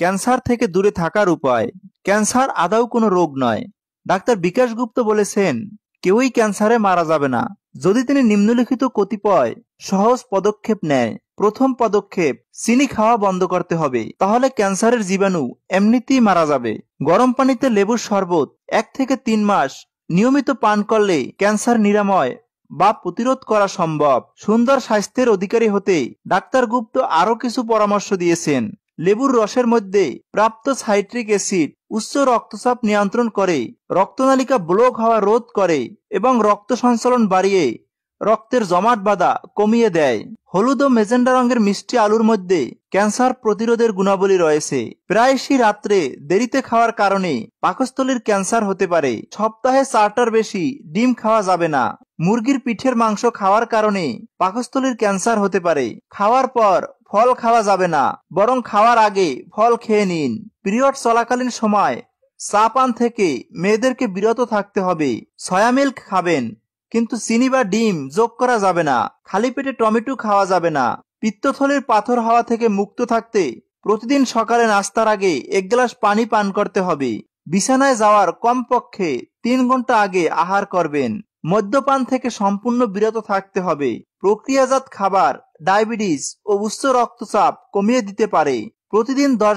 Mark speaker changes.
Speaker 1: cancer থেকে দূরে থাকার উপায় ক্যান্সার আদাও কোনো রোগ নয় ডাক্তার বিকাশ গুপ্ত বলেছেন কেউই ক্যান্সারে মারা যাবে না যদি তিনি নিম্নলিখিত কতিপয় সহজ পদক্ষেপ নেয় প্রথম পদক্ষেপ চিনি খাওয়া বন্ধ করতে হবে তাহলে ক্যান্সারের জীবাণু এমনিতেই মারা যাবে গরম পানিতে লেবুর শরবত এক থেকে তিন মাস নিয়মিত পান করলে ক্যান্সার নিরাময় বা প্রতিরোধ করা সম্ভব সুন্দর স্বাস্থ্যের অধিকারী হতে ডাক্তার গুপ্ত আরও কিছু পরামর্শ দিয়েছেন লেবুর রসের মধ্যে প্রাপ্ত সাইট্রিক অ্যাসিড উচ্চ রক্তচাপ নিয়ন্ত্রণ করে রক্তনালিকা ব্লক হওয়া রোধ করে এবং রক্ত সঞ্চালন বাড়িয়ে রক্তের জমাট বাঁধা কমিয়ে দেয় হলুদ ও মেজেন্ডা রঙের মিষ্টি আলুর মধ্যে ক্যান্সার প্রতিরোধের গুণাবলী রয়েছে প্রায়শই রাত্রে দেরিতে খাওয়ার কারণে পাকস্থলীর ক্যান্সার হতে পারে সপ্তাহে চারটার বেশি ডিম খাওয়া যাবে না মুরগির পিঠের মাংস খাওয়ার কারণে পাকস্থলীর ক্যান্সার হতে পারে খাওয়ার পর ফল খাওয়া যাবে না বরং খাওয়ার আগে ফল খেয়ে নিন পিরিয়ড চলাকালীন সময় চা পান থেকে মেয়েদেরকে বিরত থাকতে হবে সয়া মিল্ক খাবেন কিন্তু চিনি বা ডিম যোগ করা যাবে না খালি পেটে টমেটো খাওয়া যাবে না পিত্তথলির পাথর হাওয়া থেকে মুক্ত থাকতে প্রতিদিন সকালে নাস্তার আগে এক গ্লাস পানি পান করতে হবে বিছানায় যাওয়ার কমপক্ষে তিন ঘন্টা আগে আহার করবেন মদ্যপান থেকে সম্পূর্ণ বিরত থাকতে হবে প্রক্রিয়াজাত খাবার ডায়াবেটিস ও উচ্চ রক্তচাপ কমিয়ে দিতে পারে প্রতিদিন দশ